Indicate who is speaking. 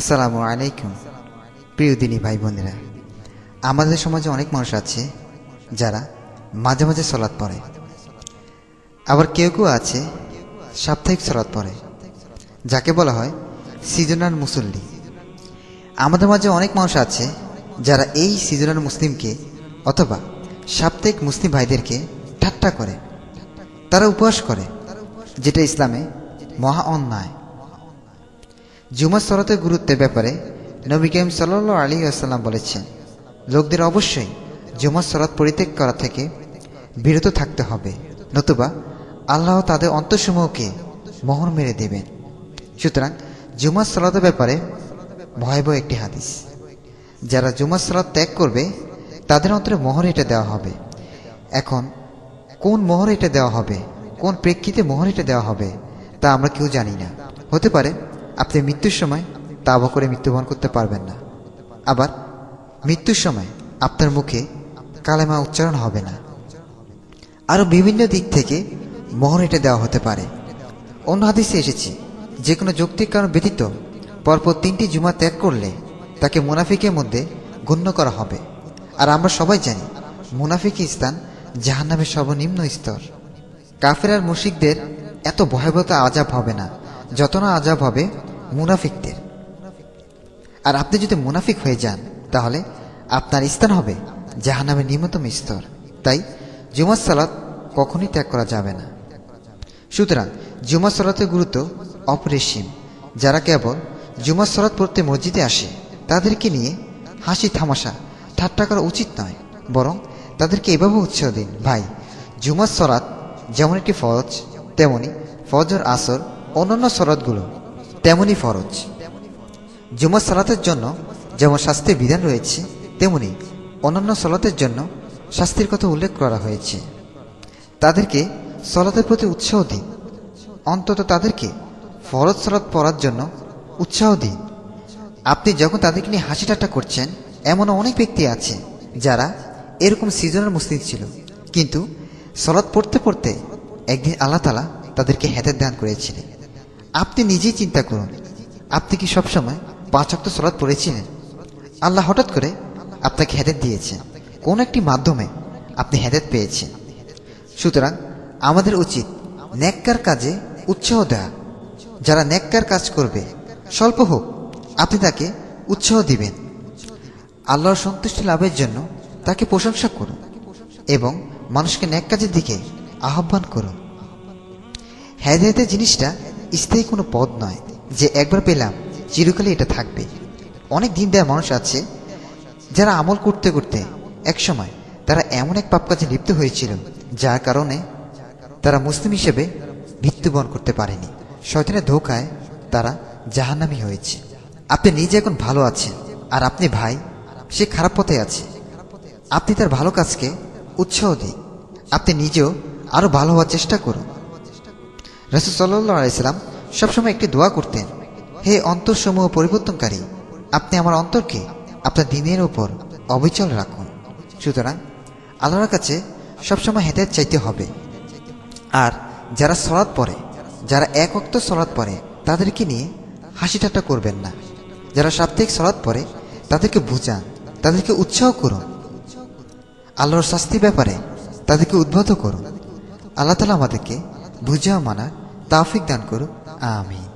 Speaker 1: আসসালামু আলাইকুম প্রিয় দিনী ভাই বোনেরা আমাদের সমাজে অনেক মানুষ আছে যারা মাঝে মাঝে সলাদ পড়ে আবার কেউ কেউ আছে সাপ্তাহিক সলাদ পড়ে যাকে বলা হয় সিজনাল মুসল্লি আমাদের মাঝে অনেক মানুষ আছে যারা এই সিজনাল মুসলিমকে অথবা সাপ্তাহিক মুসলিম ভাইদেরকে ঠাট্টা করে তারা উপহাস করে যেটা ইসলামে মহা অন্যায় জুমা সলাতের গুরুত্বের ব্যাপারে নবী কাইম সাল্লা আলী আসাল্লাম বলেছেন লোকদের অবশ্যই জুমা সলাত পরিত্যাগ করা থেকে বিরত থাকতে হবে নতুবা আল্লাহ তাদের অন্তঃসমূহকে মোহর মেরে দেবেন সুতরাং জুমা সলাতের ব্যাপারে ভয়াবহ একটি হাদিস যারা জুমা সলাত ত্যাগ করবে তাদের অন্তরে মোহর এটা দেওয়া হবে এখন কোন মোহর এটা দেওয়া হবে কোন প্রেক্ষিতে মোহর এটা দেওয়া হবে তা আমরা কেউ জানি না হতে পারে আপনি মৃত্যুর সময় তাবা করে মৃত্যুবরণ করতে পারবেন না আবার মৃত্যুর সময় আপনার মুখে কালেমা উচ্চারণ হবে না আরও বিভিন্ন দিক থেকে মোহর এটা দেওয়া হতে পারে অন্য হাদিসে এসেছি যে কোনো যৌক্তিক কারণ ব্যতীত পরপর তিনটি জুমা ত্যাগ করলে তাকে মুনাফিকের মধ্যে গণ্য করা হবে আর আমরা সবাই জানি মুনাফিক স্থান জাহান্নামের সর্বনিম্ন স্তর কাফের আর মুশিকদের এত ভয়াবহতা আজাব হবে না যত না আজাব হবে মুনাফিকদের আর আপনি যদি মুনাফিক হয়ে যান তাহলে আপনার স্থান হবে নামে নিম্নতম স্তর তাই জুমার সালাত কখনই ত্যাগ করা যাবে না সুতরাং জুমার সালাতের গুরুত্ব অপরিসীম যারা কেবল জুমার সালাত পড়তে মসজিদে আসে তাদেরকে নিয়ে হাসি থামাশা ঠাট্টা করা উচিত নয় বরং তাদেরকে এভাবে উৎসাহ দিন ভাই জুমার সরাত যেমন একটি ফরজ তেমনি ফজর আসর অন্যান্য সরাতগুলো তেমনই ফরজ জুমার সালাতের জন্য যেমন শাস্তি বিধান রয়েছে তেমনি অন্যান্য সলাতের জন্য শাস্তির কথা উল্লেখ করা হয়েছে তাদেরকে সলাতের প্রতি উৎসাহ দিন অন্তত তাদেরকে ফরজ সলাত পড়ার জন্য উৎসাহ দিন আপনি যখন তাদেরকে নিয়ে হাসি ঠাট্টা করছেন এমন অনেক ব্যক্তি আছে যারা এরকম সিজনের মুসলিম ছিল কিন্তু সলাৎ পড়তে পড়তে একদিন আল্লাহ তালা তাদেরকে হেতের দান করেছিলেন আপনি নিজেই চিন্তা করুন আপনি কি সবসময় পাঁচ অক্ত সলাদ পড়েছিলেন আল্লাহ হঠাৎ করে আপনাকে হেদেত দিয়েছেন কোন একটি মাধ্যমে আপনি হেদেত পেয়েছেন সুতরাং আমাদের উচিত ন্যাক্কার কাজে উৎসাহ দেওয়া যারা ন্যাক্কার কাজ করবে স্বল্প হোক আপনি তাকে উৎসাহ দিবেন আল্লাহর সন্তুষ্টি লাভের জন্য তাকে প্রশংসা করুন এবং মানুষকে ন্যাক কাজের দিকে আহ্বান করুন হেদে হেদে জিনিসটা স্থায়ী কোনো পদ নয় যে একবার পেলাম চিরকালে এটা থাকবে অনেক দিন দেয়া মানুষ আছে যারা আমল করতে করতে একসময় তারা এমন এক পাপ কাজে লিপ্ত হয়েছিল যার কারণে তারা মুসলিম হিসেবে মৃত্যুবরণ করতে পারেনি শয়তানের ধোকায় তারা জাহান্নামি হয়েছে আপনি নিজে এখন ভালো আছেন আর আপনি ভাই সে খারাপ পথে আছে আপনি তার ভালো কাজকে উৎসাহ দিই আপনি নিজেও আরও ভালো হওয়ার চেষ্টা করুন রাসুল সাল্লাহ সবসময় একটি দোয়া করতেন হে অন্তরসমূহ পরিবর্তনকারী আপনি আমার অন্তরকে আপনার দিনের ওপর অবিচল রাখুন সুতরাং আল্লাহর কাছে সবসময় হেদায়ত চাইতে হবে আর যারা সলাদ পরে যারা এক অক্ত সলাদ পরে তাদেরকে নিয়ে হাসি ঠাট্টা করবেন না যারা সাপ্তাহিক সলাদ পরে তাদেরকে বুঝান তাদেরকে উৎসাহ করুন আল্লাহর শাস্তি ব্যাপারে তাদেরকে উদ্বুদ্ধ করুন আল্লাহ তালা আমাদেরকে বুঝে মানা তাফিক দান করো আমিন